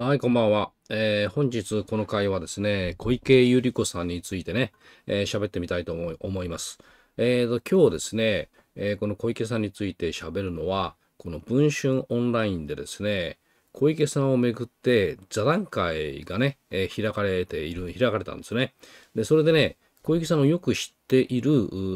はい、こんばんは。えー、本日この回はですね、小池百合子さんについてね、えー、喋ってみたいと思い思います。えーと、今日ですね、えー、この小池さんについて喋るのは、この文春オンラインでですね、小池さんをめぐって座談会がね、えー、開かれている、開かれたんですね。で、それでね、小池さんをよく知っている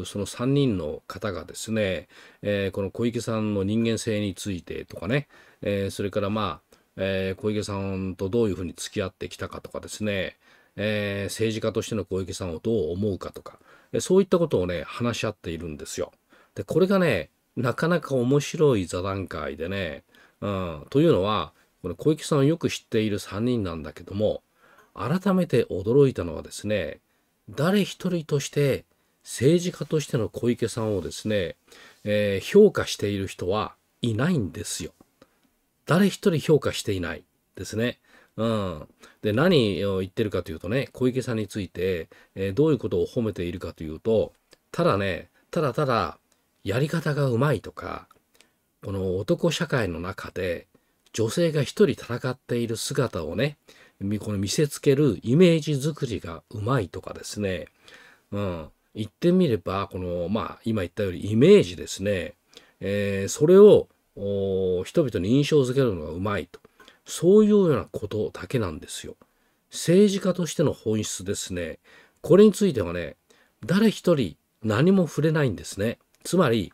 その3人の方がですね、えー、この小池さんの人間性についてとかね、えー、それからまあ、えー、小池さんとどういうふうに付き合ってきたかとかですね、えー、政治家としての小池さんをどう思うかとか、そういったことをね、話し合っているんですよ。で、これがね、なかなか面白い座談会でね、うん、というのは、こ小池さんをよく知っている3人なんだけども、改めて驚いたのはですね、誰一人として政治家としての小池さんをですね、えー、評価している人はいないんですよ。誰一人評価していないですね。うん。で、何を言ってるかというとね、小池さんについて、えー、どういうことを褒めているかというと、ただね、ただただ、やり方がうまいとか、この男社会の中で、女性が一人戦っている姿をね、この見せつけるイメージ作りがうまいとかですね、うん。言ってみれば、この、まあ、今言ったようにイメージですね。えー、それを人々に印象づけるのがうまいと。そういうようなことだけなんですよ。政治家としての本質ですね。これについてはね、誰一人何も触れないんですね。つまり、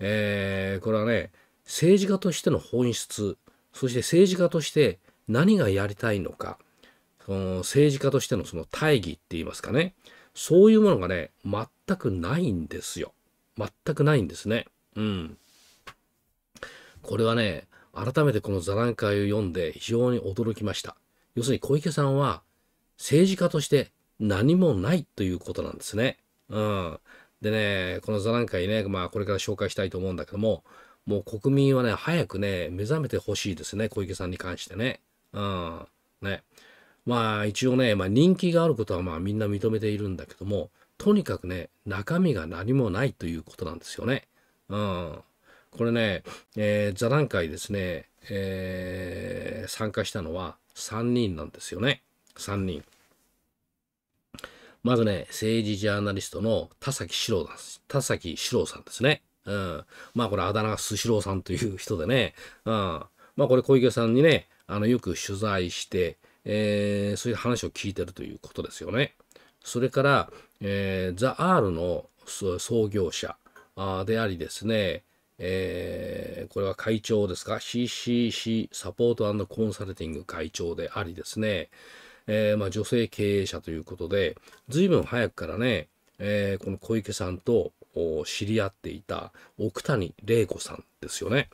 えー、これはね、政治家としての本質、そして政治家として何がやりたいのか、その政治家としてのその大義って言いますかね、そういうものがね、全くないんですよ。全くないんですね。うん。これはね、改めてこの座談会を読んで非常に驚きました。要するに小池さんは政治家として何もないということなんですね。うん。でね、この座談会ね、まあこれから紹介したいと思うんだけども、もう国民はね、早くね、目覚めてほしいですね、小池さんに関してね。うん。ね。まあ一応ね、まあ、人気があることはまあみんな認めているんだけども、とにかくね、中身が何もないということなんですよね。うん。これね、えー、座談会ですね、えー、参加したのは3人なんですよね。3人。まずね、政治ジャーナリストの田崎史郎田崎史郎さんですね。うん。まあこれあだ名がスシローさんという人でね。うん。まあこれ小池さんにね、あの、よく取材して、えー、そういう話を聞いてるということですよね。それから、えー、ザ・アールの創業者でありですね、えー、これは会長ですか ?CCC サポートコンサルティング会長でありですね、えー、まあ、女性経営者ということで、随分早くからね、えー、この小池さんと知り合っていた奥谷玲子さんですよね。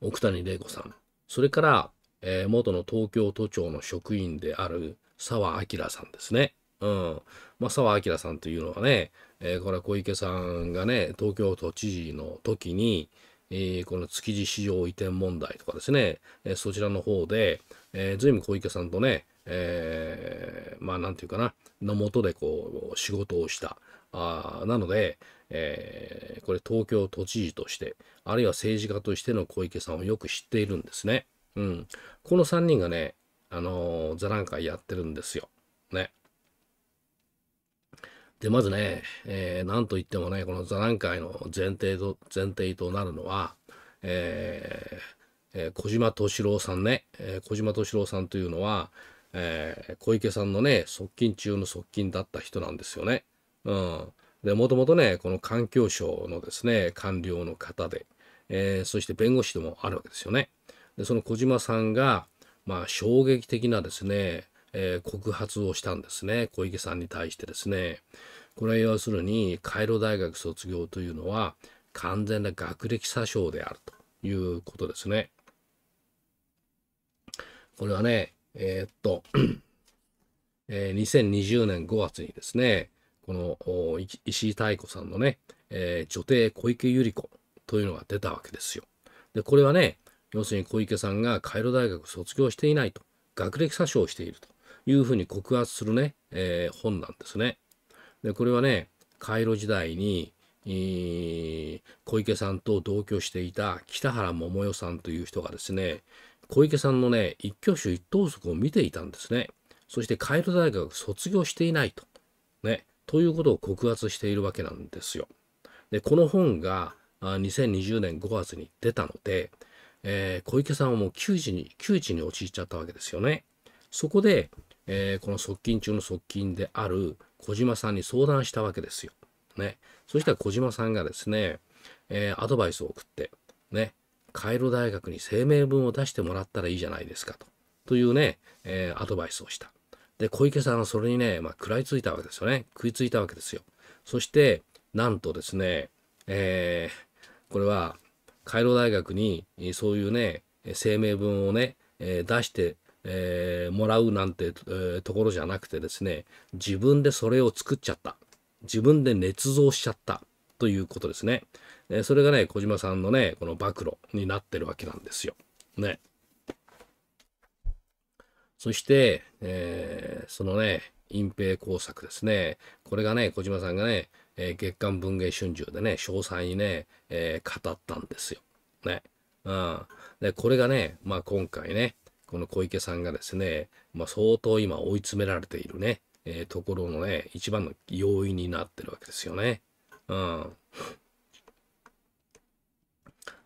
奥谷玲子さん。それから、え元の東京都庁の職員である澤明さんですね。うん。まあ、沢明さんというのはね、えー、これは小池さんがね、東京都知事の時に、えー、この築地市場移転問題とかですね、えー、そちらの方で、えー、随分小池さんとね、えー、まあなんていうかな、のもとでこう、仕事をした。あなので、えー、これ東京都知事として、あるいは政治家としての小池さんをよく知っているんですね。うん。この3人がね、あの座談会やってるんですよ。ね。で、まずね、えー、なんといってもね、この座談会の前提と、前提となるのは、えー、えー、小島敏郎さんね、えー、小島敏郎さんというのは、えー、小池さんのね、側近中の側近だった人なんですよね。うん。で、もともとね、この環境省のですね、官僚の方で、えー、そして弁護士でもあるわけですよね。で、その小島さんが、まあ、衝撃的なですね、えー、告発をしたんですね、小池さんに対してですね。これは要するにカイロ大学卒業というのは完全な学歴詐称であるということですね。これはね、えー、っと、えー、2020年5月にですね、この石井太子さんのね、えー、女帝小池百合子というのが出たわけですよ。で、これはね、要するに小池さんがカイロ大学卒業していないと、学歴詐称をしているというふうに告発するね、えー、本なんですね。でこれはねカイロ時代に、えー、小池さんと同居していた北原桃代さんという人がですね小池さんのね一挙手一投足を見ていたんですねそしてカイロ大学卒業していないとねということを告発しているわけなんですよでこの本が2020年5月に出たので、えー、小池さんはもう窮地に窮地に陥っちゃったわけですよねそこで、えー、この側近中の側近である小島さんに相談したわけですよ。ね。そしたら小島さんがですね、えー、アドバイスを送って、ね、カイロ大学に声明文を出してもらったらいいじゃないですかと。というね、えー、アドバイスをした。で、小池さんはそれにね、まあ、食らいついたわけですよね。食いついたわけですよ。そして、なんとですね、えー、これは、カイロ大学にそういうね、声明文をね、えー、出してえー、もらうなんて、えー、ところじゃなくてですね、自分でそれを作っちゃった。自分で捏造しちゃったということですね。えー、それがね、小島さんのね、この暴露になってるわけなんですよ。ね。そして、えー、そのね、隠蔽工作ですね。これがね、小島さんがね、えー、月刊文藝春秋でね、詳細にね、えー、語ったんですよ。ね。うん。で、これがね、まあ今回ね、この小池さんがですね、まあ、相当今追い詰められているね、えー、ところのね、一番の要因になってるわけですよね。うん。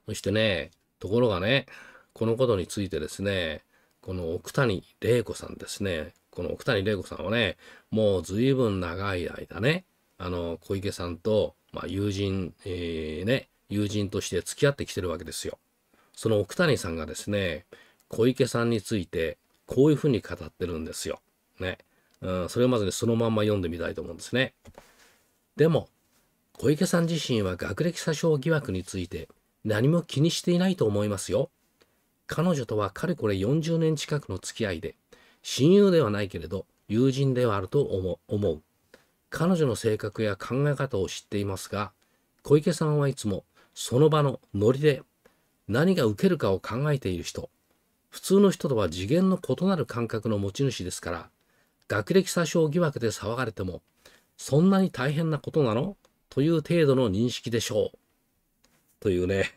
そしてね、ところがね、このことについてですね、この奥谷玲子さんですね、この奥谷玲子さんはね、もう随分長い間ね、あの、小池さんと、まあ、友人、えー、ね、友人として付き合ってきてるわけですよ。その奥谷さんがですね、小池さんについてこういうふうに語ってるんですよ。ね。うん、それをまずね、そのまんま読んでみたいと思うんですね。でも、小池さん自身は学歴詐称疑惑について何も気にしていないと思いますよ。彼女とはかれこれ40年近くの付き合いで、親友ではないけれど、友人ではあると思う。彼女の性格や考え方を知っていますが、小池さんはいつもその場のノリで何が受けるかを考えている人普通の人とは次元の異なる感覚の持ち主ですから学歴詐称疑惑で騒がれてもそんなに大変なことなのという程度の認識でしょう。というね、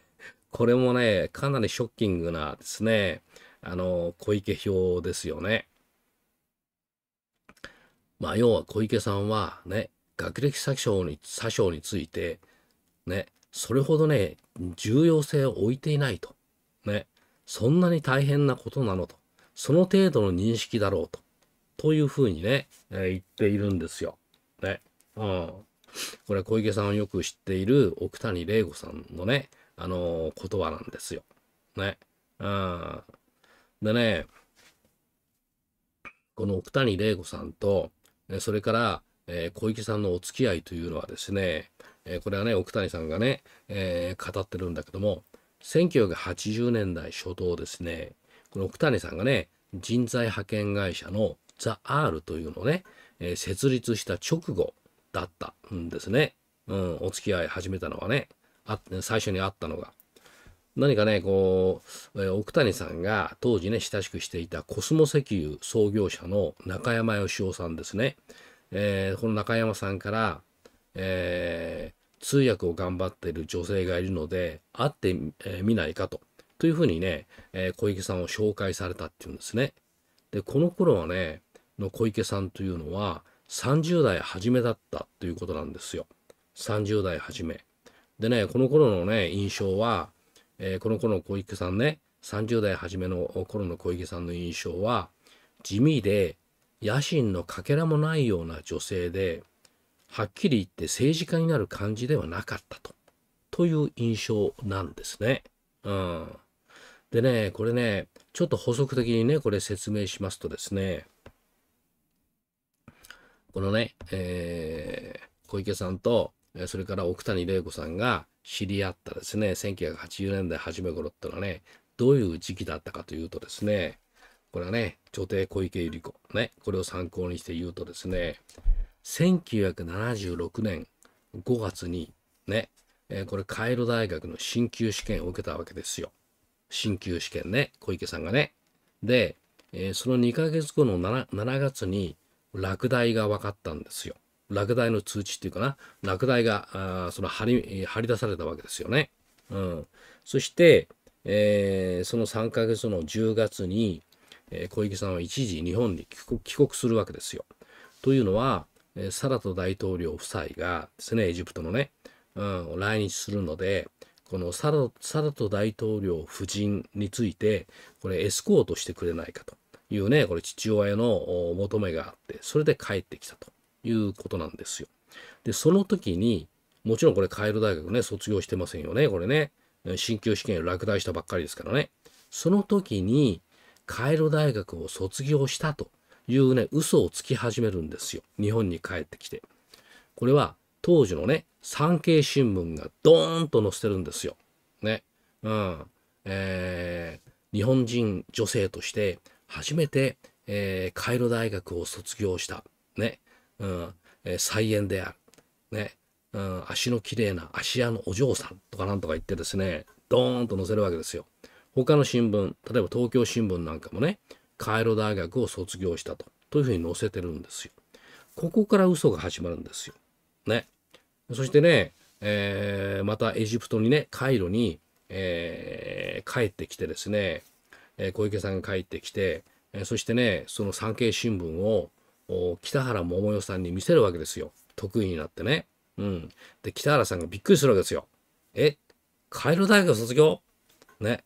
これもね、かなりショッキングなですね、あの、小池表ですよね。まあ、要は小池さんはね、学歴詐称に、詐称について、ね、それほどね、重要性を置いていないと。そんなに大変なことなのと、その程度の認識だろうと、というふうにね、え言っているんですよ。ね。うん。これ小池さんをよく知っている奥谷玲子さんのね、あのー、言葉なんですよ。ね。うん。でね、この奥谷玲子さんと、ね、それから、えー、小池さんのお付き合いというのはですね、えー、これはね、奥谷さんがね、えー、語ってるんだけども、1980年代初頭ですね、この奥谷さんがね、人材派遣会社のザ・アールというのをね、えー、設立した直後だったんですね。うん、お付き合い始めたのはね、あ最初に会ったのが。何かね、こう、えー、奥谷さんが当時ね、親しくしていたコスモ石油創業者の中山義雄さんですね。えー、この中山さんから、えー、通訳を頑張っている女性がいるので、会ってみないかと。というふうにね、え小池さんを紹介されたっていうんですね。で、この頃はね、の小池さんというのは、30代初めだったということなんですよ。30代初め。でね、この頃のね、印象は、えー、この頃の小池さんね、30代初めの頃の小池さんの印象は、地味で、野心のかけらもないような女性で、はっきり言って政治家になる感じではなかったと。という印象なんですね。うん。でね、これね、ちょっと補足的にね、これ説明しますとですね、このね、えー、小池さんと、それから奥谷玲子さんが知り合ったですね、1980年代初め頃ってのはね、どういう時期だったかというとですね、これはね、女帝小池百合子、ね、これを参考にして言うとですね、1976年5月にね、えー、これカイロ大学の進級試験を受けたわけですよ。進級試験ね、小池さんがね。で、えー、その2ヶ月後の 7, 7月に落第が分かったんですよ。落第の通知っていうかな、落第があその張り張り出されたわけですよね。うん、そして、えー、その3ヶ月の10月に、えー、小池さんは一時日本に帰国するわけですよ。というのは、サラト大統領夫妻がですね、エジプトのね、うん、来日するので、このサラサラト大統領夫人について、これエスコートしてくれないかというね、これ父親の求めがあって、それで帰ってきたということなんですよ。で、その時に、もちろんこれカイロ大学ね、卒業してませんよね、これね。進級試験を落第したばっかりですからね。その時に、カイロ大学を卒業したというね、嘘をつき始めるんですよ。日本に帰ってきて。これは当時のね、産経新聞がドーンと載せてるんですよ。ね。うん。えー、日本人女性として初めて、えー、カイロ大学を卒業した。ね。うん。菜園である。ね。うん、足の綺麗な足屋のお嬢さんとかなんとか言ってですね、ドーンと載せるわけですよ。他の新聞、例えば東京新聞なんかもね、カイロ大学を卒業したと。というふうに載せてるんですよ。ここから嘘が始まるんですよ。ね。そしてね、えー、またエジプトにね、カイロに、えー、帰ってきてですね、え小池さんが帰ってきて、えそしてね、その産経新聞を北原桃代さんに見せるわけですよ。得意になってね。うん。で、北原さんがびっくりするわけですよ。え、カイロ大学卒業ね。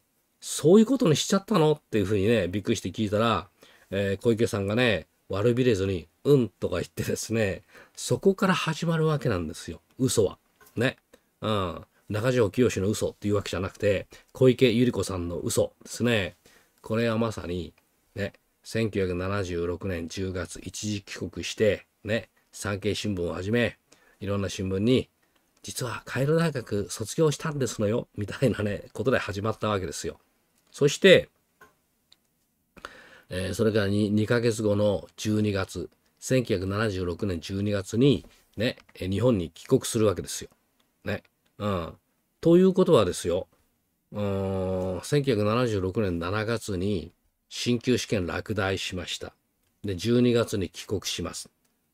そういうことにしちゃったのっていうふうにね、びっくりして聞いたら、えー、小池さんがね、悪びれずに、うんとか言ってですね、そこから始まるわけなんですよ。嘘は。ね。うん。中条清の嘘っていうわけじゃなくて、小池百合子さんの嘘ですね。これはまさに、ね、1976年10月一時帰国して、ね、産経新聞をはじめ、いろんな新聞に、実はカイロ大学卒業したんですのよ、みたいなね、ことで始まったわけですよ。そして、えー、それから 2, 2ヶ月後の12月、1976年12月に、ね、日本に帰国するわけですよ。ね。うん。ということはですよ、うん、1976年7月に進級試験落第しました。で、12月に帰国します。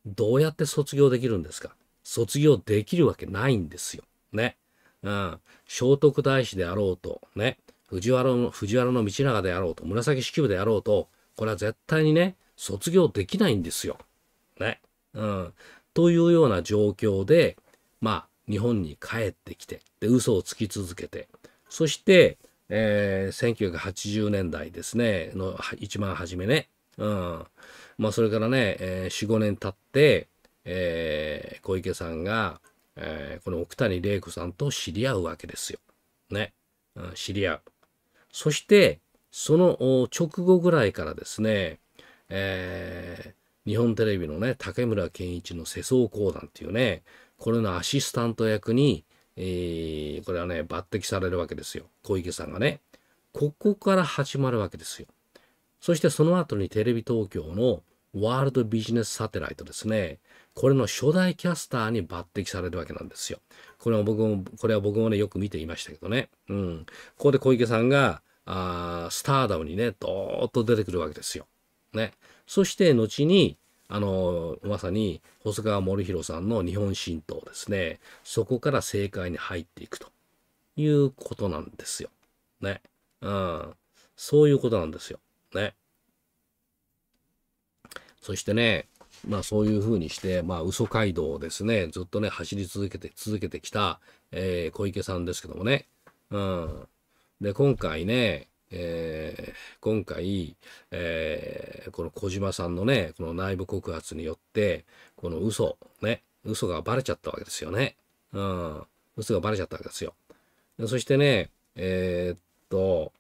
どうやって卒業できるんですか卒業できるわけないんですよ。ね。うん。聖徳太子であろうと、ね。藤原藤原道長であろうと、紫式部であろうと、これは絶対にね、卒業できないんですよ。ね。うん。というような状況で、まあ、日本に帰ってきて、で、嘘をつき続けて、そして、えー、1980年代ですね、の一番初めね、うん。まあ、それからね、えー、4、5年経って、えー、小池さんが、えー、この奥谷玲子さんと知り合うわけですよ。ね。うん、知り合う。そして、その直後ぐらいからですね、えー、日本テレビのね、竹村健一の世相講談っていうね、これのアシスタント役に、えー、これはね、抜擢されるわけですよ。小池さんがね。ここから始まるわけですよ。そしてその後にテレビ東京のワールドビジネスサテライトですね。これの初代キャスターに抜擢されるわけなんですよ。これは僕も、これは僕もね、よく見ていましたけどね。うん。ここで小池さんが、あスターダムにね、どーっと出てくるわけですよ。ね。そして、後に、あの、まさに、細川森弘さんの日本神道ですね。そこから政界に入っていくということなんですよ。ね。うん。そういうことなんですよ。ね。そしてね、まあそういうふうにして、まあ嘘街道をですね、ずっとね、走り続けて、続けてきた、えー、小池さんですけどもね。うん。で、今回ね、えー、今回、えー、この小島さんのね、この内部告発によって、この嘘、ね、嘘がバレちゃったわけですよね。うん。嘘がバレちゃったわけですよ。そしてね、えー、っと、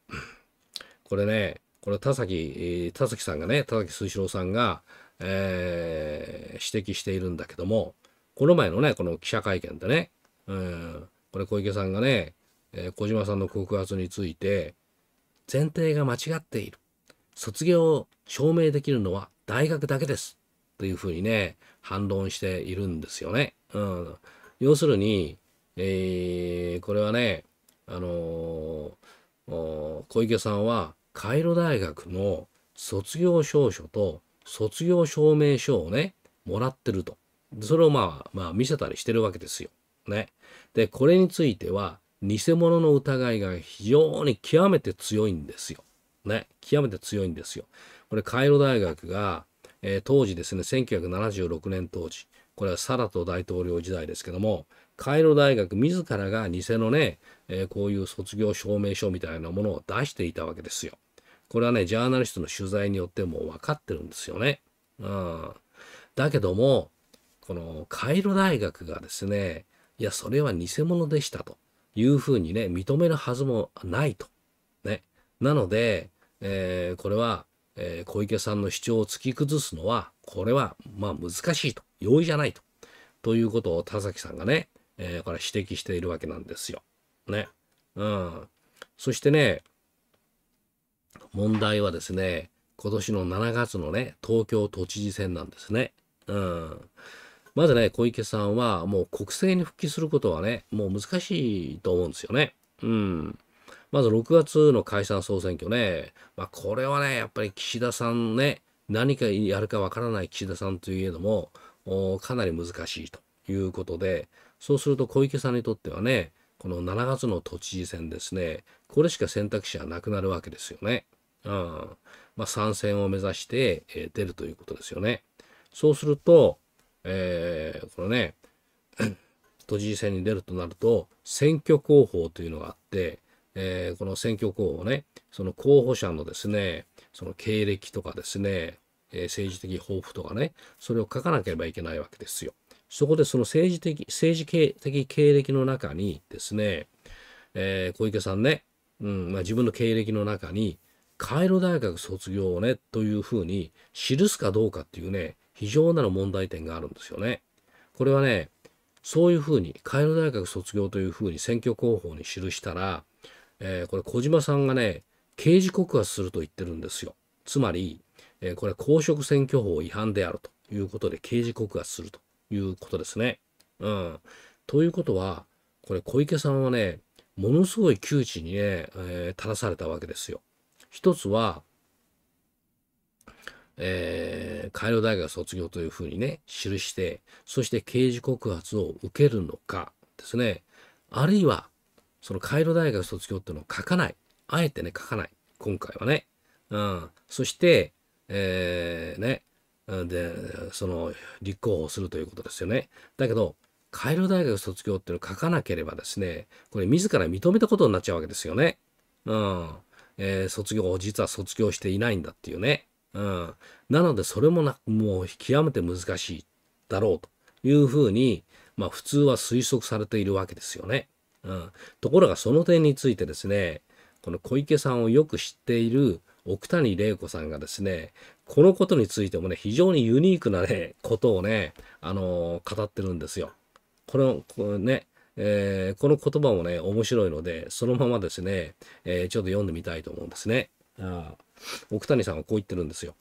これね、これ田崎、田崎さんがね、田崎鈴四郎さんが、えー、指摘しているんだけども、この前のね、この記者会見でね、うん、これ小池さんがね、えー、小島さんの告発について、前提が間違っている。卒業を証明できるのは大学だけです。というふうにね、反論しているんですよね。うん、要するに、えー、これはね、あのー、小池さんはカイロ大学の卒業証書と卒業証明書をね、もらってると。それをまあ、まあ見せたりしてるわけですよ。ね。で、これについては、偽物の疑いが非常に極めて強いんですよ。ね。極めて強いんですよ。これ、カイロ大学が、えー、当時ですね、1976年当時、これはサラト大統領時代ですけども、カイロ大学自らが偽のね、えー、こういう卒業証明書みたいなものを出していたわけですよ。これはね、ジャーナリストの取材によっても分かってるんですよね。うん。だけども、このカイロ大学がですね、いや、それは偽物でしたというふうにね、認めるはずもないと。ね。なので、えー、これは、えー、小池さんの主張を突き崩すのは、これは、まあ難しいと。容易じゃないと。ということを田崎さんがね、えー、これ指摘しているわけなんですよ。ね。うん。そしてね、問題はですね、今年の7月のね、東京都知事選なんですね。うん。まずね、小池さんはもう国政に復帰することはね、もう難しいと思うんですよね。うん。まず6月の解散総選挙ね、まあ、これはね、やっぱり岸田さんね、何かやるかわからない岸田さんといえども、かなり難しいということで、そうすると小池さんにとってはね、この7月の都知事選ですね、これしか選択肢はなくなるわけですよね。うん。まあ、参戦を目指して、えー、出るということですよね。そうすると、えー、このね、都知事選に出るとなると、選挙候補というのがあって、えー、この選挙候補ね、その候補者のですね、その経歴とかですね、えー、政治的抱負とかね、それを書かなければいけないわけですよ。そこでその政治的、政治的経歴の中にですね、えー、小池さんね、うんまあ、自分の経歴の中に、カイロ大学卒業をね、というふうに記すかどうかっていうね、非常な問題点があるんですよね。これはね、そういうふうに、カイロ大学卒業というふうに選挙広報に記したら、えー、これ小島さんがね、刑事告発すると言ってるんですよ。つまり、えー、これ公職選挙法違反であるということで刑事告発するということですね。うん。ということは、これ小池さんはね、ものすごい窮地にね、えー、垂らされたわけですよ。一つは、えー、海洋大学卒業というふうにね、記して、そして刑事告発を受けるのかですね。あるいは、そのカイロ大学卒業っていうのを書かない。あえてね、書かない。今回はね。うん。そして、えー、ね。で、その、立候補するということですよね。だけど、カイロ大学卒業っていうのを書かなければですね、これ自ら認めたことになっちゃうわけですよね。うん。えー、卒業実は卒業していないんだっていうね。うん。なので、それもな、もう極めて難しいだろうというふうに、まあ普通は推測されているわけですよね。うん。ところがその点についてですね、この小池さんをよく知っている奥谷玲子さんがですね、このことについてもね、非常にユニークなね、ことをね、あのー、語ってるんですよ。これを、こね、えー、この言葉もね、面白いので、そのままですね、えー、ちょっと読んでみたいと思うんですね。あ奥谷さんはこう言ってるんですよ。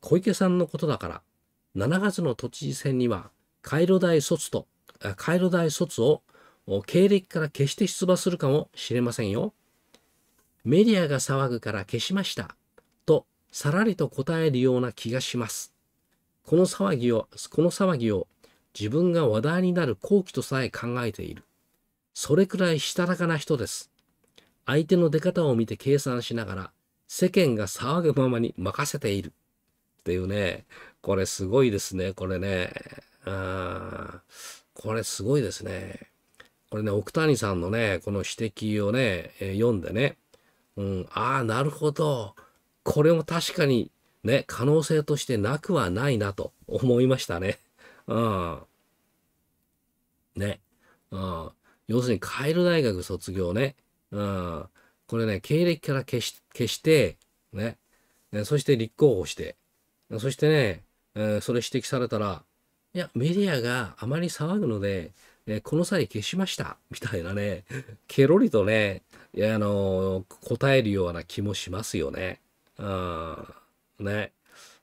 小池さんのことだから、7月の都知事選には、回路大卒と、回路大卒を経歴から消して出馬するかもしれませんよ。メディアが騒ぐから消しました。と、さらりと答えるような気がします。この騒ぎを、この騒ぎを自分が話題になる好機とさえ考えている。それくらいしたたかな人です。相手の出方を見て計算しながら、世間が騒ぐままに任せている。っていうね、これすごいですね、これね。あこれすごいですね。これね、奥谷さんのね、この指摘をね、えー、読んでね、うん、ああ、なるほど。これも確かにね、可能性としてなくはないなと思いましたね。うん。ね。うん。要するに、カイル大学卒業ね。うん。これね、経歴から消し消して、ねね、そして立候補して、そしてね、えー、それ指摘されたら、いや、メディアがあまり騒ぐので、えー、この際消しました、みたいなね、ケロリとね、いや、あのー、答えるような気もしますよね。うん、ね。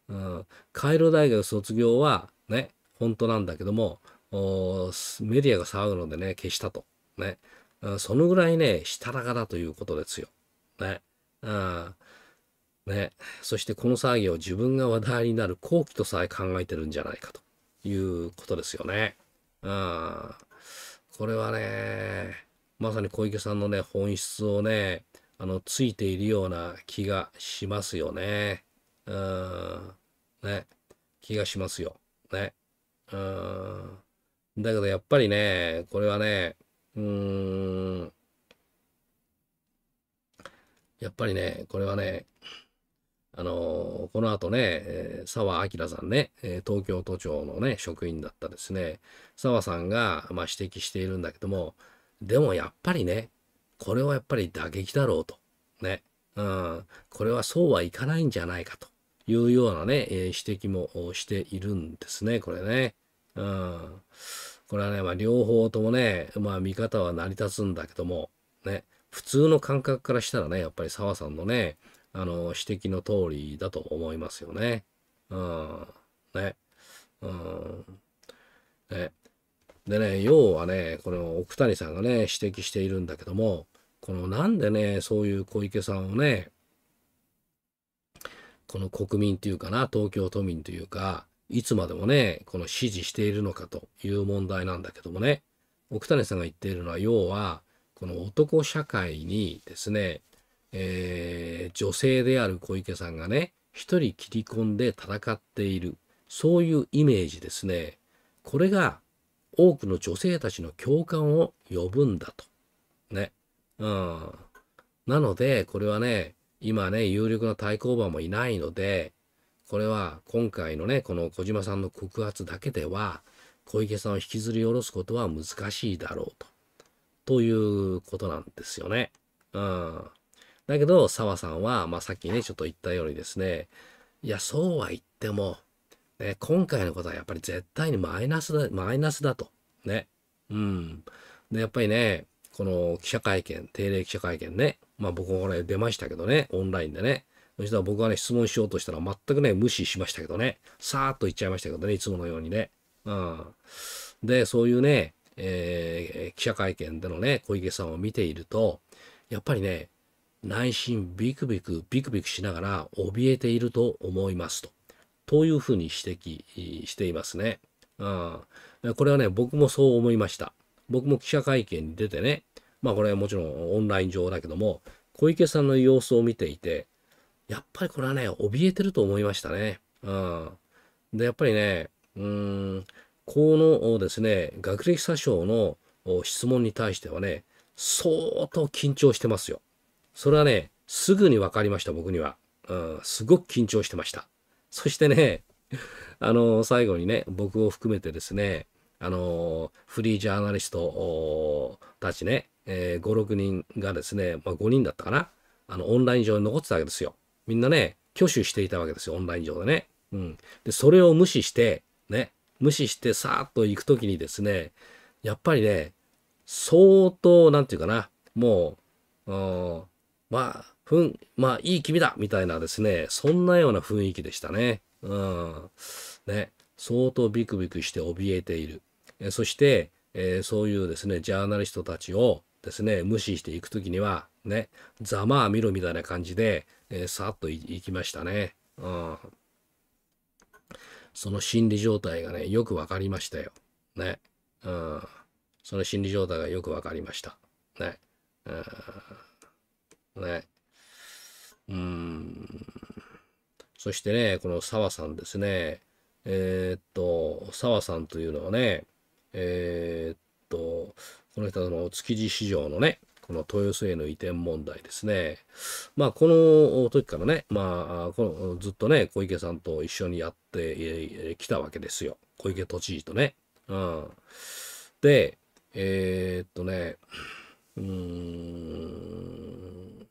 うん、カイロ大学卒業は、ね、本当なんだけども、メディアが騒ぐのでね、消したと。ね。そのぐらいね、したらかだということですよ。ね。あね。そしてこの騒ぎを自分が話題になる好機とさえ考えてるんじゃないかということですよね。あこれはね、まさに小池さんのね、本質をね、あの、ついているような気がしますよね。うん。ね。気がしますよ。ね。うん。だけどやっぱりね、これはね、うーん。やっぱりね、これはね、あのー、この後ね、澤明さんね、東京都庁のね、職員だったですね、澤さんが、まあ、指摘しているんだけども、でもやっぱりね、これはやっぱり打撃だろうと。ね。うん。これはそうはいかないんじゃないかと。いうようなね、えー、指摘もしているんですね、これね。うん。これはね、まあ、両方ともね、まあ見方は成り立つんだけども、ね、普通の感覚からしたらね、やっぱり澤さんのね、あの、指摘の通りだと思いますよね。うん。ね。うん。ね。でね、要はね、この奥谷さんがね、指摘しているんだけども、このなんでね、そういう小池さんをね、この国民というかな、東京都民というか、いつまでもね、この支持しているのかという問題なんだけどもね、奥谷さんが言っているのは、要は、この男社会にですね、えー、女性である小池さんがね、一人切り込んで戦っている、そういうイメージですね。これが多くの女性たちの共感を呼ぶんだと。ね。うん。なので、これはね、今ね、有力な対抗馬もいないので、これは今回のね、この小島さんの告発だけでは、小池さんを引きずり下ろすことは難しいだろうと。ということなんですよね。うん。だけど、澤さんは、まあ、さっきね、ちょっと言ったようにですね、いや、そうは言っても、ね、今回のことはやっぱり絶対にマイナスだ、マイナスだと。ね。うん。で、やっぱりね、この記者会見、定例記者会見ね。まあ僕もね、出ましたけどね、オンラインでね。そしたら僕がね、質問しようとしたら全くね、無視しましたけどね。さーっと言っちゃいましたけどね、いつものようにね。うん。で、そういうね、えー、記者会見でのね、小池さんを見ていると、やっぱりね、内心ビクビク、ビクビクしながら怯えていると思いますと。というふうに指摘していますね。うん。これはね、僕もそう思いました。僕も記者会見に出てね、まあこれはもちろんオンライン上だけども、小池さんの様子を見ていて、やっぱりこれはね、怯えてると思いましたね。うん。で、やっぱりね、うーん、このですね、学歴詐称の質問に対してはね、相当緊張してますよ。それはね、すぐに分かりました、僕には。うん、すごく緊張してました。そしてね、あの、最後にね、僕を含めてですね、あのフリージャーナリストたちね、えー、56人がですね、まあ、5人だったかなあのオンライン上に残ってたわけですよみんなね挙手していたわけですよオンライン上でね、うん、でそれを無視してね無視してさーっと行く時にですねやっぱりね相当何て言うかなもう、うん、まあふんまあいい君だみたいなですねそんなような雰囲気でしたねうんね相当ビクビクして怯えているえそして、えそういうですねジャーナリストたちをですね無視していく時にはねざまあ見ろみたいな感じで、えさっといきましたね。うん、その心理状態がねよく分かりましたよ。ね。うん、その心理状態がよく分かりました。ね。うん、ね。うん。そしてね、この澤さんですね。えー、っと、澤さんというのはね、えー、っと、この人はの築地市場のね、この豊洲への移転問題ですね。まあ、この時からね、まあ、このずっとね、小池さんと一緒にやってきたわけですよ。小池都知事とね。うん。で、えー、っとね、うーん、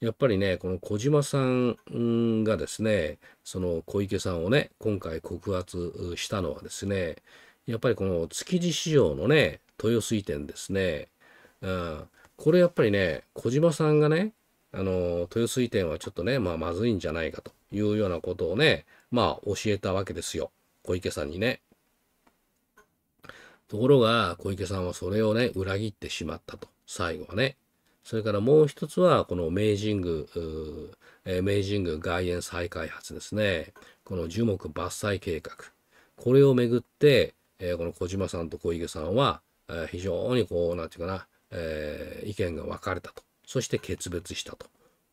やっぱりね、この小島さんがですね、その小池さんをね、今回告発したのはですね、やっぱりこの築地市場のね、豊洲移転ですね。うん。これやっぱりね、小島さんがね、あの、豊洲移転はちょっとね、まあ、まずいんじゃないかというようなことをね、まあ、教えたわけですよ。小池さんにね。ところが、小池さんはそれをね、裏切ってしまったと。最後はね。それからもう一つは、この明治宮、え明治宮外苑再開発ですね。この樹木伐採計画。これをめぐって、えー、この小島さんと小池さんは、えー、非常にこう、何て言うかな、えー、意見が分かれたと。そして決別した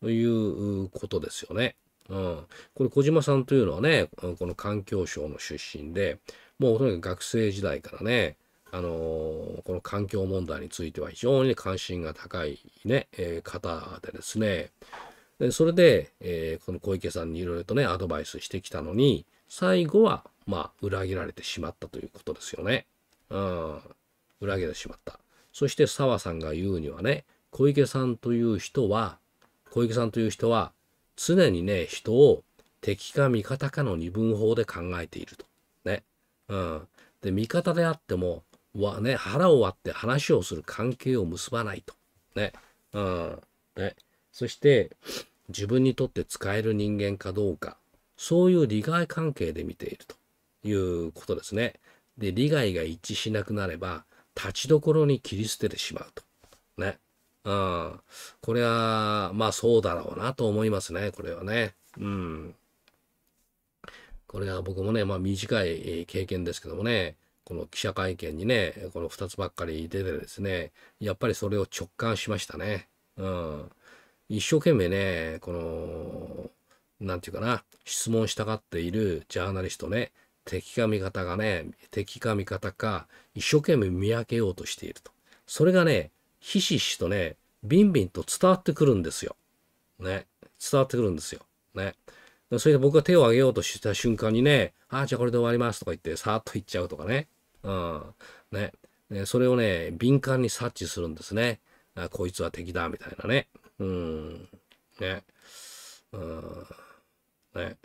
ということですよね。うん。これ小島さんというのはね、この環境省の出身で、もうとにかく学生時代からね、あのー、この環境問題については非常に関心が高いね、えー、方でですね、でそれで、えー、この小池さんにいろいろとね、アドバイスしてきたのに、最後は、まあ、裏切られてしまったということですよね。うん。裏切られてしまった。そして澤さんが言うにはね、小池さんという人は、小池さんという人は、常にね、人を敵か味方かの二分法で考えていると。ね。うん。で、味方であっても、はね、腹を割って話をする関係を結ばないと。ね。うん。ね。そして、自分にとって使える人間かどうか、そういう利害関係で見ているということですね。で、利害が一致しなくなれば、立ちどころに切り捨ててしまうと。ね。うん。これは、まあそうだろうなと思いますね、これはね。うん。これは僕もね、まあ短い経験ですけどもね、この記者会見にね、この2つばっかり出てですね、やっぱりそれを直感しましたね。うん。一生懸命ね、この、なんていうかな、質問したがっているジャーナリストね、敵か味方がね、敵か味方か、一生懸命見分けようとしていると。それがね、ひしひしとね、ビンビンと伝わってくるんですよ。ね。伝わってくるんですよ。ね。それで僕が手を挙げようとした瞬間にね、ああ、じゃあこれで終わりますとか言って、さーっと行っちゃうとかね。うん。ね。ねそれをね、敏感に察知するんですね。あこいつは敵だ、みたいなね。うん。ね。うん。ね。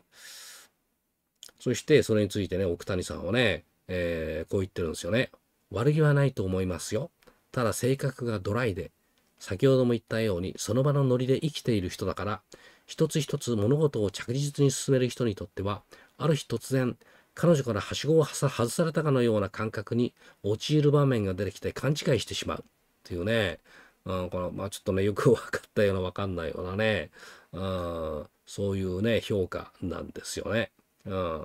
そしてそれについてね、奥谷さんはね、えー、こう言ってるんですよね。悪気はないと思いますよ。ただ性格がドライで、先ほども言ったようにその場のノリで生きている人だから、一つ一つ物事を着実に進める人にとっては、ある日突然、彼女からはしごを外されたかのような感覚に陥る場面が出てきて勘違いしてしまうっていうね、うん、この、まあちょっとね、よく分かったような分かんないようなね、うん、そういうね、評価なんですよね。うん。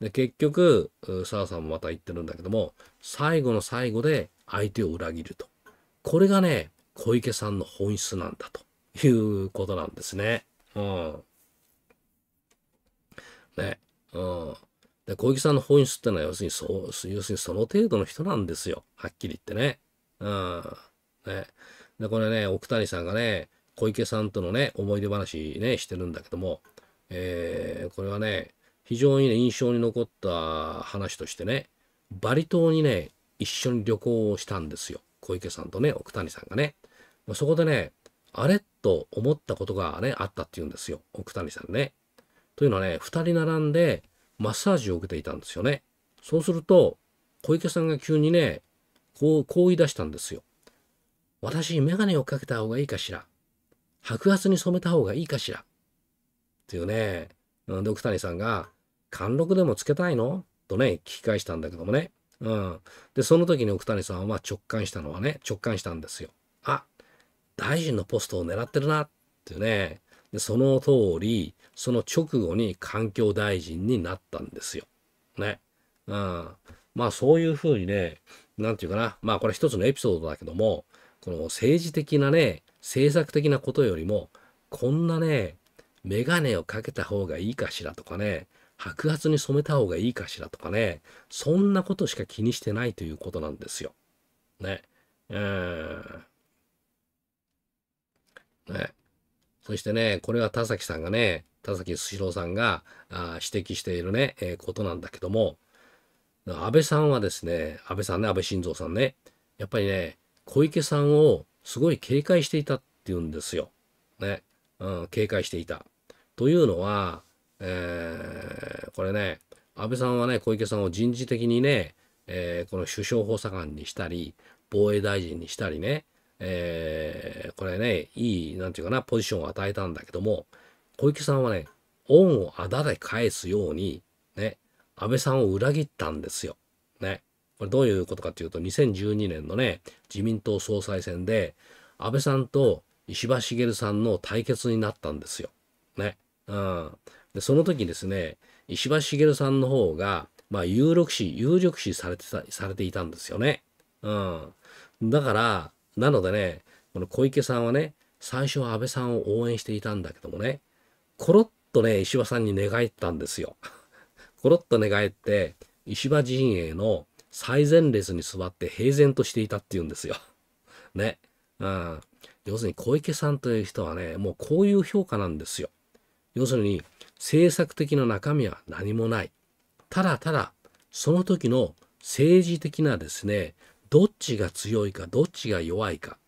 で、結局、澤さんもまた言ってるんだけども、最後の最後で相手を裏切ると。これがね、小池さんの本質なんだということなんですね。うん。ね。うん。で、小池さんの本質ってのは要するにそう、要するにその程度の人なんですよ。はっきり言ってね。うん。ね。で、これね、奥谷さんがね、小池さんとのね、思い出話ね、してるんだけども、えー、これはね、非常にね、印象に残った話としてね、バリ島にね、一緒に旅行をしたんですよ。小池さんとね、奥谷さんがね。まあ、そこでね、あれと思ったことがね、あったっていうんですよ。奥谷さんね。というのはね、2人並んでマッサージを受けていたんですよね。そうすると、小池さんが急にね、こう、こう言い出したんですよ。私、眼鏡をかけた方がいいかしら。白髪に染めた方がいいかしらっていうね、うん、で、奥谷さんが、貫禄でもつけたいのとね、聞き返したんだけどもね。うん。で、その時に奥谷さんは直感したのはね、直感したんですよ。あ、大臣のポストを狙ってるなってね。で、その通り、その直後に環境大臣になったんですよ。ね。うん。まあそういうふうにね、なんていうかな。まあこれ一つのエピソードだけども、この政治的なね、政策的なことよりも、こんなね、メガネをかけた方がいいかしらとかね、白髪に染めた方がいいかしらとかね、そんなことしか気にしてないということなんですよ。ね。うん。ね。そしてね、これは田崎さんがね、田崎スシローさんがあ指摘しているね、えー、ことなんだけども、安倍さんはですね、安倍さんね、安倍晋三さんね、やっぱりね、小池さんをすごい警戒していたっていうんですよ。ね。うん、警戒していた。というのは、えー、これね、安倍さんはね、小池さんを人事的にね、えー、この首相補佐官にしたり、防衛大臣にしたりね、えー、これね、いい、なんていうかな、ポジションを与えたんだけども、小池さんはね、恩をあだで返すように、ね、安倍さんを裏切ったんですよ。ね。これどういうことかっていうと、2012年のね、自民党総裁選で、安倍さんと石破茂さんの対決になったんですよ。ね。うん。で、その時ですね、石破茂さんの方が、まあ、有力視、有力視されてた、されていたんですよね。うん。だから、なのでね、この小池さんはね、最初は安倍さんを応援していたんだけどもね、コロッとね、石破さんに寝返ったんですよ。コロッと寝返って、石破陣営の最前列に座って平然としていたっていうんですよ。ね。うん。要するに小池さんという人はね、もうこういう評価なんですよ。要するに政策的な中身は何もない。ただただ、その時の政治的なですね、どっちが強いか、どっちが弱いか。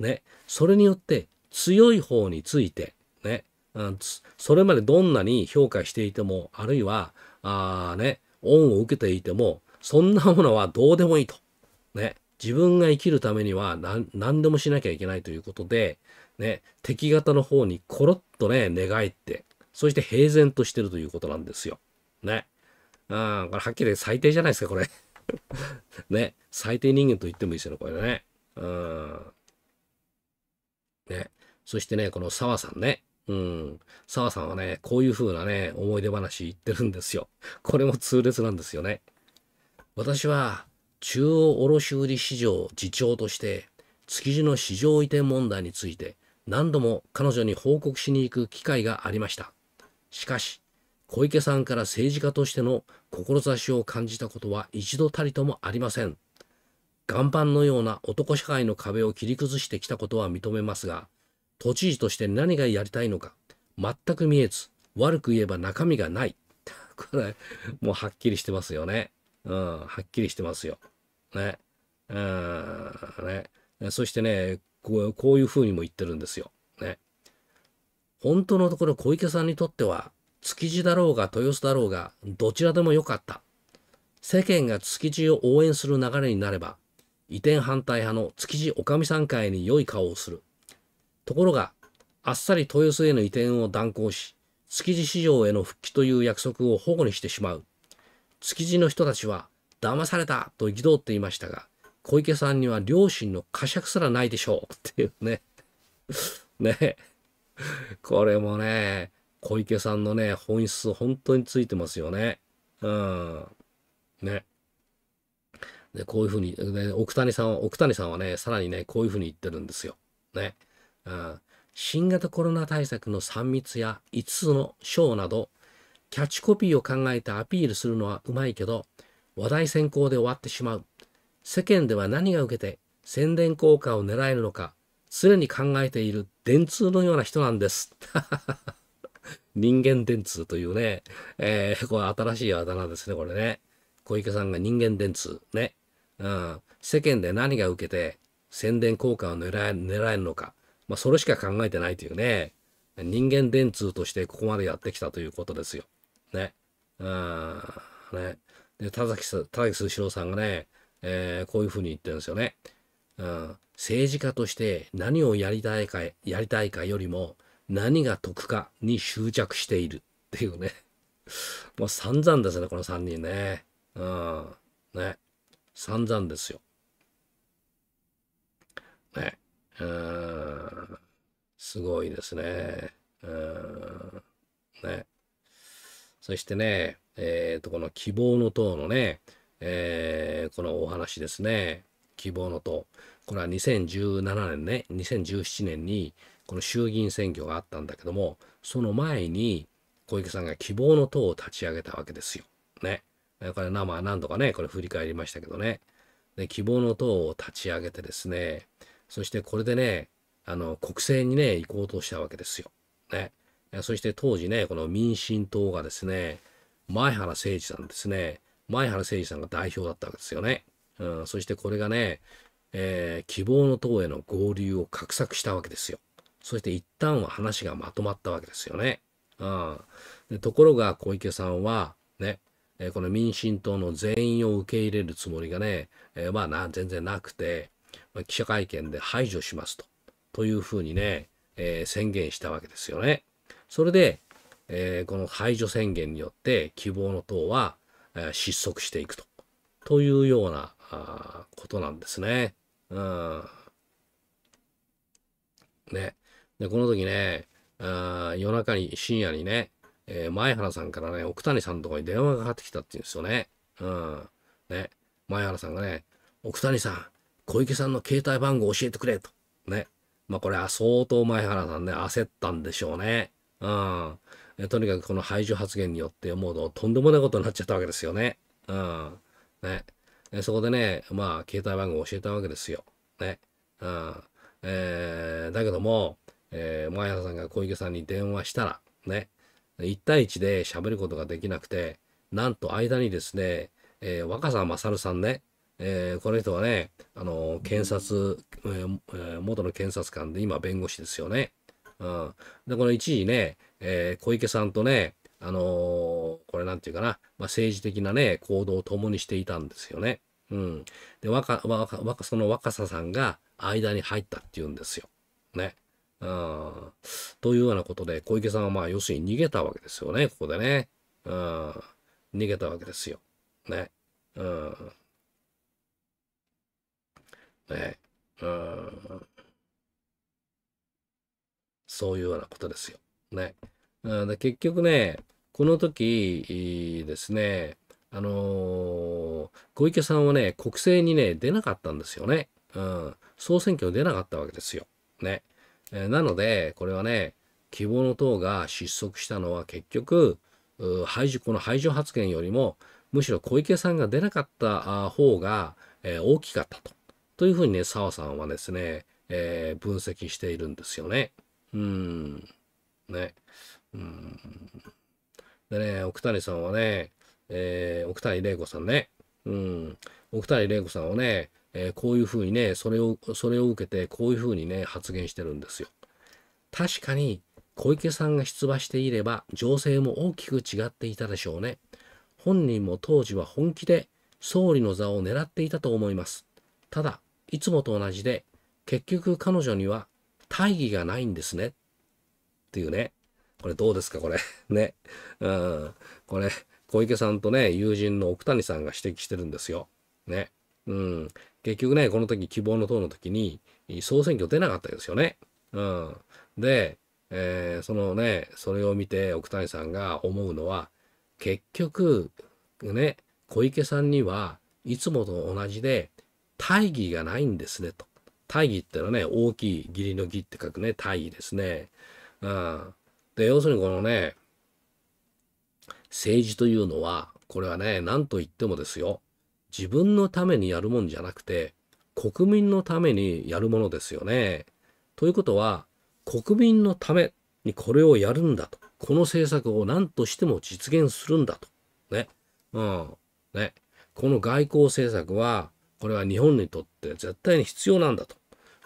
ね。それによって強い方について、ね。うん、それまでどんなに評価していても、あるいは、あね、恩を受けていても、そんなものはどうでもいいと。ね。自分が生きるためには何でもしなきゃいけないということで、ね、敵方の方にコロッとね、寝返って、そして平然としてるということなんですよ。ね。ああ、これはっきり最低じゃないですか、これ。ね。最低人間と言ってもいいですよね、これね。うん。ね。そしてね、この沢さんね。うん。沢さんはね、こういう風なね、思い出話言ってるんですよ。これも痛烈なんですよね。私は中央卸売市場次長として築地の市場移転問題について何度も彼女に報告しに行く機会がありました。しかし、小池さんから政治家としての志を感じたことは一度たりともありません。岩盤のような男社会の壁を切り崩してきたことは認めますが、都知事として何がやりたいのか、全く見えず、悪く言えば中身がない。これ、もうはっきりしてますよね。うん、はっきりしてますよ。ね。うん、ね。そしてね、こうこういうふうにも言ってるんですよ。ね。本当のところ小池さんにとっては、築地だろうが豊洲だろうが、どちらでもよかった。世間が築地を応援する流れになれば、移転反対派の築地おかみさん会に良い顔をする。ところが、あっさり豊洲への移転を断行し、築地市場への復帰という約束を保護にしてしまう築地の人たちは騙されたと憤っていましたが、小池さんには両親の呵責すらないでしょうっていうね。ねこれもね、小池さんのね、本質本当についてますよね。うん。ね。で、こういうふうに、ね、奥谷さんは、奥谷さんはね、さらにね、こういうふうに言ってるんですよ。ね。うん。新型コロナ対策の3密や5つの章など、キャッチコピーを考えてアピールするのはうまいけど、話題先行で終わってしまう。世間では何が受けて宣伝効果を狙えるのか、常に考えている電通のような人なんです。人間電通というね、えー、これ新しいあだ名ですね、これね。小池さんが人間電通。ね。うん。世間で何が受けて宣伝効果を狙え狙えるのか。まあ、それしか考えてないというね。人間電通としてここまでやってきたということですよ。ね。うん。ね。で、田崎田崎すしろさんがね、えー、こういうふうに言ってるんですよね。うん。政治家として何をやりたいか、やりたいかよりも、何が得かに執着しているっていうね。もう散々ですね、この3人ね。うん。ね。散々ですよ。ね。うん。すごいですね。うん。ね。そしてね、えっ、ー、と、この希望の塔のね、えー、このお話ですね。希望の塔。これは2017年ね、2017年にこの衆議院選挙があったんだけども、その前に小池さんが希望の党を立ち上げたわけですよ。ね。これ生何度かね、これ振り返りましたけどね。で、希望の党を立ち上げてですね、そしてこれでね、あの、国政にね、行こうとしたわけですよ。ね。そして当時ね、この民進党がですね、前原誠二さんですね、前原誠二さんが代表だったわけですよね。うん、そしてこれがね、えー、希望の党への合流を画策したわけですよ。そして一旦は話がまとまったわけですよね。うん、でところが小池さんはね、えー、この民進党の全員を受け入れるつもりがね、えー、まあな全然なくて、ま記者会見で排除しますとというふうにね、え宣言したわけですよね。それで、えー、この排除宣言によって希望の党は、えー、失速していくと。というようなあことなんですね。うん。ね。で、この時ね、あ夜中に、深夜にね、えー、前原さんからね、奥谷さんのとこに電話がかかってきたって言うんですよね。うん。ね。前原さんがね、奥谷さん、小池さんの携帯番号教えてくれと。ね。まあこれは相当前原さんね、焦ったんでしょうね。うんとにかくこの排除発言によって思うとんでもないことになっちゃったわけですよね。うん。ね。そこでね、まあ、携帯番号を教えたわけですよ。ね。うん。えー、だけども、えー、前原さんが小池さんに電話したら、ね、1対1で喋ることができなくて、なんと間にですね、えー、若狭勝さんね、えー、この人はね、あの検察、えー、元の検察官で今弁護士ですよね。うん。で、この一時ね、えー、小池さんとね、あのー、これなんていうかな、まあ、政治的なね、行動を共にしていたんですよね。うん。で、若、若、若、その若ささんが間に入ったっていうんですよ。ね。うん。というようなことで、小池さんはまあ、要するに逃げたわけですよね、ここでね。うん。逃げたわけですよ。ね。うん。ね。うん。そういうようなことですよ。ね。で結局ね、この時ですね、あのー、小池さんはね、国政にね、出なかったんですよね。うん。総選挙に出なかったわけですよ。ね。えなので、これはね、希望の党が失速したのは結局、排除、この排除発言よりも、むしろ小池さんが出なかった方が、えー、大きかったと。というふうにね、澤さんはですね、えー、分析しているんですよね。うん。ね。うん。でね、奥谷さんはね、えー、奥谷玲子さんね。うん。奥谷玲子さんはね、えー、こういうふうにね、それを、それを受けて、こういうふうにね、発言してるんですよ。確かに、小池さんが出馬していれば、情勢も大きく違っていたでしょうね。本人も当時は本気で総理の座を狙っていたと思います。ただ、いつもと同じで、結局彼女には大義がないんですね。っていうね。これどうですかこれ。ね。うん。これ、小池さんとね、友人の奥谷さんが指摘してるんですよ。ね。うん。結局ね、この時、希望の党の時に、総選挙出なかったですよね。うん。で、えー、そのね、それを見て奥谷さんが思うのは、結局、ね、小池さんには、いつもと同じで、大義がないんですね、と。大義ってのはね、大きい義理の義って書くね、大義ですね。うん。で、要するにこのね、政治というのは、これはね、何と言ってもですよ、自分のためにやるもんじゃなくて、国民のためにやるものですよね。ということは、国民のためにこれをやるんだと。この政策を何としても実現するんだと。ね。うん。ね。この外交政策は、これは日本にとって絶対に必要なんだと。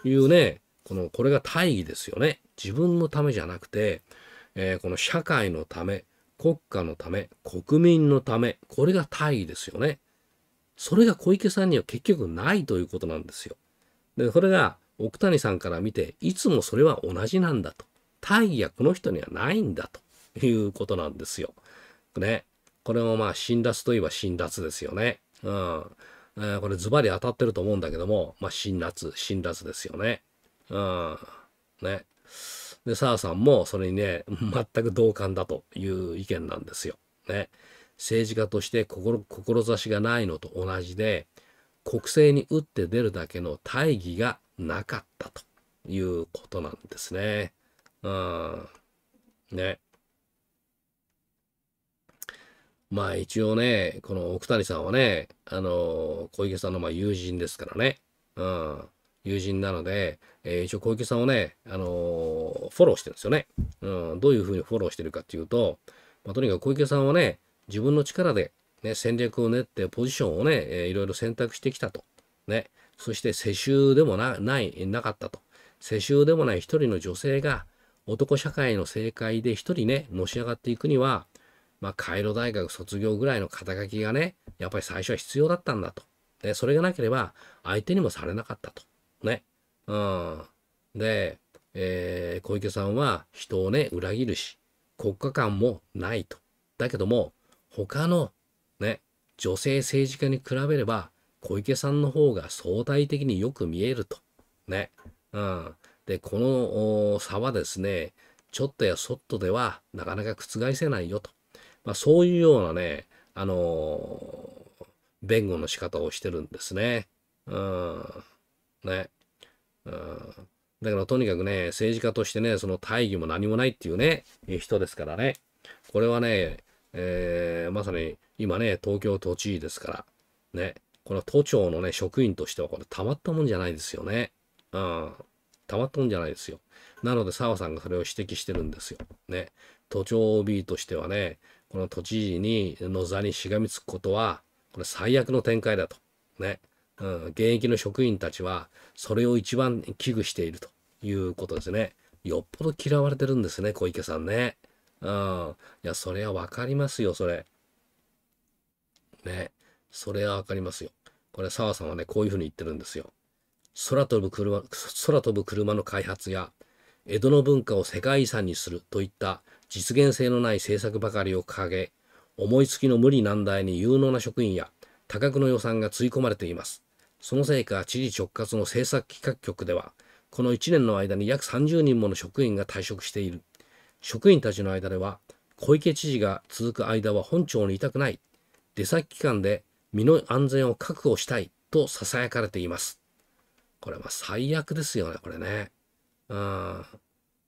いうね、この、これが大義ですよね。自分のためじゃなくて、えー、この社会のため、国家のため、国民のため、これが大義ですよね。それが小池さんには結局ないということなんですよ。で、それが奥谷さんから見て、いつもそれは同じなんだと。大義はこの人にはないんだということなんですよ。ね。これもまあ、辛辣といえば辛辣ですよね。うん。えー、これズバリ当たってると思うんだけども、まあ、辛辣、辛辣ですよね。うん。ね。で、サーさんもそれにね、全く同感だという意見なんですよ。ね。政治家として心志がないのと同じで、国政に打って出るだけの大義がなかったということなんですね。うん。ね。まあ一応ね、この奥谷さんはね、あの、小池さんのま友人ですからね。うん。友人なので、えー、一応小池さんをね、あのー、フォローしてるんですよね。うん。どういうふうにフォローしてるかっていうと、まあ、とにかく小池さんはね、自分の力で、ね、戦略を練ってポジションをね、えー、いろいろ選択してきたと。ね。そして世襲でもな、ない、なかったと。世襲でもない一人の女性が男社会の正解で一人ね、のし上がっていくには、まあ、カイロ大学卒業ぐらいの肩書きがね、やっぱり最初は必要だったんだと。で、それがなければ、相手にもされなかったと。ね。うん。で、えー、小池さんは人をね、裏切るし、国家間もないと。だけども、他の、ね、女性政治家に比べれば、小池さんの方が相対的によく見えると。ね。うん。で、この差はですね、ちょっとやそっとではなかなか覆せないよと。まあ、そういうようなね、あのー、弁護の仕方をしてるんですね。うん。ね。うん。だからとにかくね、政治家としてね、その大義も何もないっていうね、人ですからね。これはね、えー、まさに今ね、東京都知事ですから、ね、この都庁のね、職員としてはこれたまったもんじゃないですよね。うん。たまったもんじゃないですよ。なので、澤さんがそれを指摘してるんですよ。ね。都庁 OB としてはね、この都知事にの座にしがみつくことは、これ最悪の展開だと。ね。うん、現役の職員たちは、それを一番危惧しているということですね。よっぽど嫌われてるんですね、小池さんね。うん。いや、それはわかりますよ、それ。ね。それはわかりますよ。これ、澤さんはね、こういうふうに言ってるんですよ。空飛ぶ車、空飛ぶ車の開発や、江戸の文化を世界遺産にするといった実現性のない政策ばかりを掲げ、思いつきの無理難題に有能な職員や多額の予算がつい込まれています。そのせいか、知事直轄の政策企画局では、この1年の間に約30人もの職員が退職している。職員たちの間では、小池知事が続く間は本庁にいたくない。出先機関で身の安全を確保したいと囁かれています。これは最悪ですよね、これね。うん。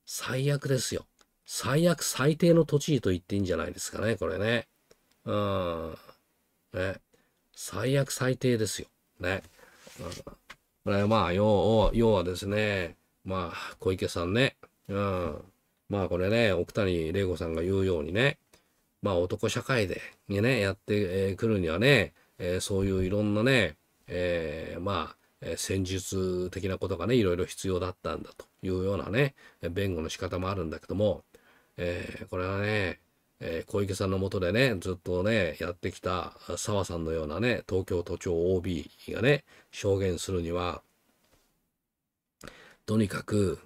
最悪ですよ。最悪最低の都知事と言っていいんじゃないですかね、これね。うん。ね。最悪最低ですよ。ね。これまあ、要要はですね、まあ、小池さんね。うん。まあ、これね、奥谷玲子さんが言うようにね、まあ、男社会で、にね、やってくるにはね、えー、そういういろんなね、えー、まあ、えー、戦術的なことがね、いろいろ必要だったんだというようなね、弁護の仕方もあるんだけども、えー、これはね、えー、小池さんのもとでね、ずっとね、やってきた澤さんのようなね、東京都庁 OB がね、証言するには、とにかく、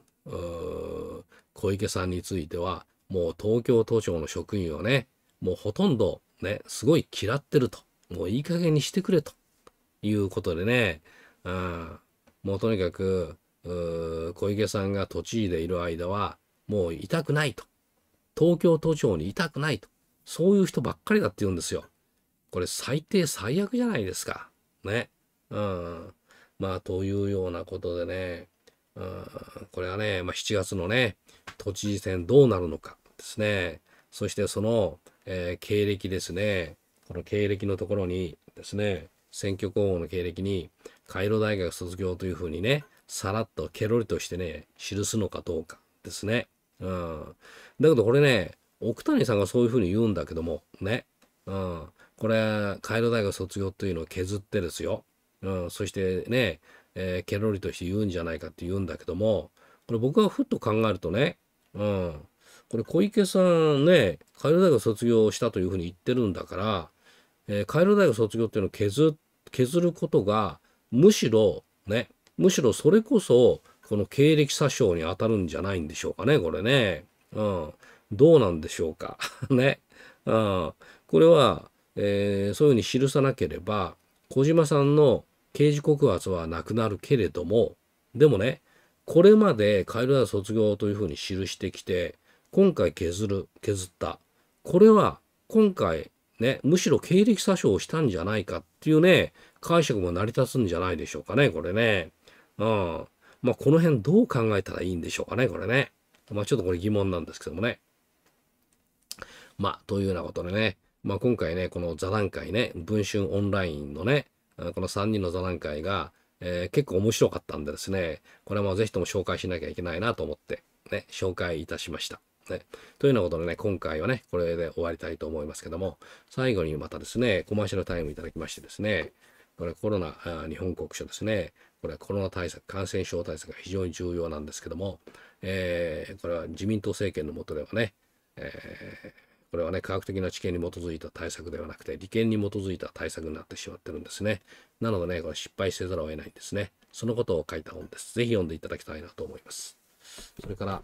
小池さんについては、もう東京都庁の職員をね、もうほとんどね、すごい嫌ってると。もういい加減にしてくれということでね、うん、もうとにかく、小池さんが都知事でいる間は、もう痛くないと。東京都庁にいたくないと。そういう人ばっかりだって言うんですよ。これ最低最悪じゃないですか。ね。うん。まあ、というようなことでね。うん、これはね、まあ、7月のね、都知事選どうなるのかですね。そしてその、えー、経歴ですね。この経歴のところにですね、選挙候補の経歴に、カイロ大学卒業というふうにね、さらっとケロリとしてね、記すのかどうかですね。うん。だけどこれね、奥谷さんがそういうふうに言うんだけども、ね。うん。これ、カイロ大学卒業というのを削ってですよ。うん。そしてね、えー、ケロリとして言うんじゃないかって言うんだけども、これ僕がふっと考えるとね、うん。これ小池さんね、カイロ大学卒業したというふうに言ってるんだから、えー、カイロ大学卒業っていうのを削ることが、むしろね、むしろそれこそこの経歴詐称に当たるんじゃないんでしょうかね、これね。うん。どうなんでしょうか。ね。うん。これは、えー、そういうふうに記さなければ、小島さんの刑事告発はなくなるけれども、でもね、これまでカエルダ卒業というふうに記してきて、今回削る、削った。これは今回ね、むしろ経歴詐称をしたんじゃないかっていうね、解釈も成り立つんじゃないでしょうかね、これね。うん。まあ、この辺どう考えたらいいんでしょうかね、これね。まあ、ちょっとこれ疑問なんですけどもね。まあ、というようなことでね、まあ、今回ね、この座談会ね、文春オンラインのね、この3人の座談会が、えー、結構面白かったんでですね、これはもうぜひとも紹介しなきゃいけないなと思って、ね、紹介いたしました。ね、というようなことでね、今回はね、これで終わりたいと思いますけども、最後にまたですね、コマーシャルタイムいただきましてですね、これコロナ日本国書ですね、これはコロナ対策、感染症対策が非常に重要なんですけども、えー、これは自民党政権の下ではね、えー、これはね、科学的な知見に基づいた対策ではなくて、利権に基づいた対策になってしまってるんですね。なのでね、これ失敗せざるを得ないんですね。そのことを書いた本です。ぜひ読んでいただきたいなと思います。それから、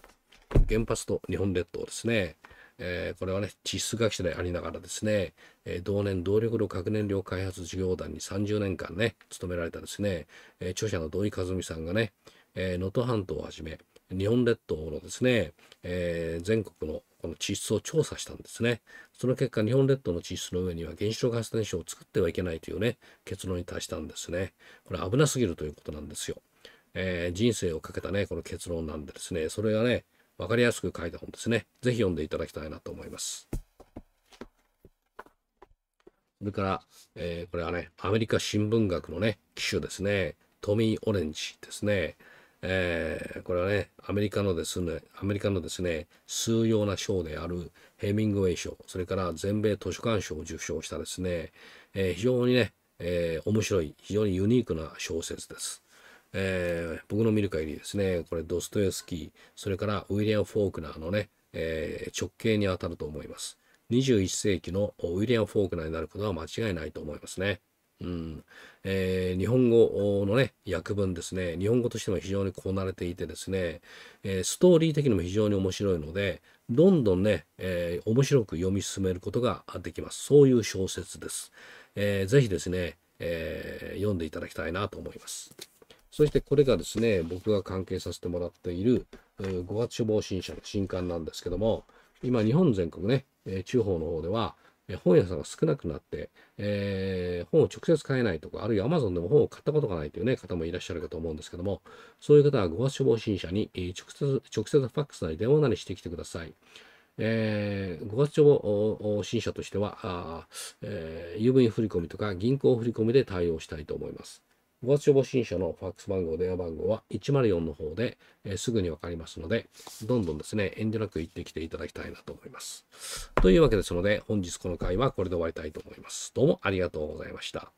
原発と日本列島ですね。えー、これはね、地質学者でありながらですね、えー、同年動力炉核燃料開発事業団に30年間ね、勤められたですね、えー、著者の土井和美さんがね、能、え、登、ー、半島をはじめ、日本列島のですね、えー、全国のこの地質を調査したんですね。その結果、日本列島の地質の上には原子力発電所を作ってはいけないというね、結論に達したんですね。これ危なすぎるということなんですよ。えー、人生をかけたね、この結論なんでですね、それがね、分かりやすく書いた本ですね。ぜひ読んでいただきたいなと思います。それから、えー、これはね、アメリカ新聞学のね、機種ですね。トミー・オレンジですね。えー、これはね、アメリカのですね、アメリカのですね、数様な賞であるヘミングウェイ賞、それから全米図書館賞を受賞したですね、えー、非常にね、え面白い、非常にユニークな小説です。えー、僕の見る限りですね、これドストエフスキー、それからウィリアム・フォークナーのね、えー、直径に当たると思います。21世紀のウィリアム・フォークナーになることは間違いないと思いますね。うんえー、日本語のね、訳文ですね、日本語としても非常にこなれていてですね、えー、ストーリー的にも非常に面白いので、どんどんね、えー、面白く読み進めることができます。そういう小説です。えー、ぜひですね、えー、読んでいただきたいなと思います。そしてこれがですね、僕が関係させてもらっている5月処方新社の新刊なんですけども、今日本全国ね、え地方の方では、え本屋さんが少なくなって、えー、本を直接買えないとか、あるいは Amazon でも本を買ったことがないという、ね、方もいらっしゃるかと思うんですけども、そういう方は5月処方新社に直接、直接ファックスなり電話なりしてきてください。えー、5月帳新社としては、あえー、郵便振込とか銀行振込で対応したいと思います。5月発防新者のファックス番号、電話番号は104の方で、えー、すぐにわかりますので、どんどんですね、遠慮なく行ってきていただきたいなと思います。というわけですので、本日この回はこれで終わりたいと思います。どうもありがとうございました。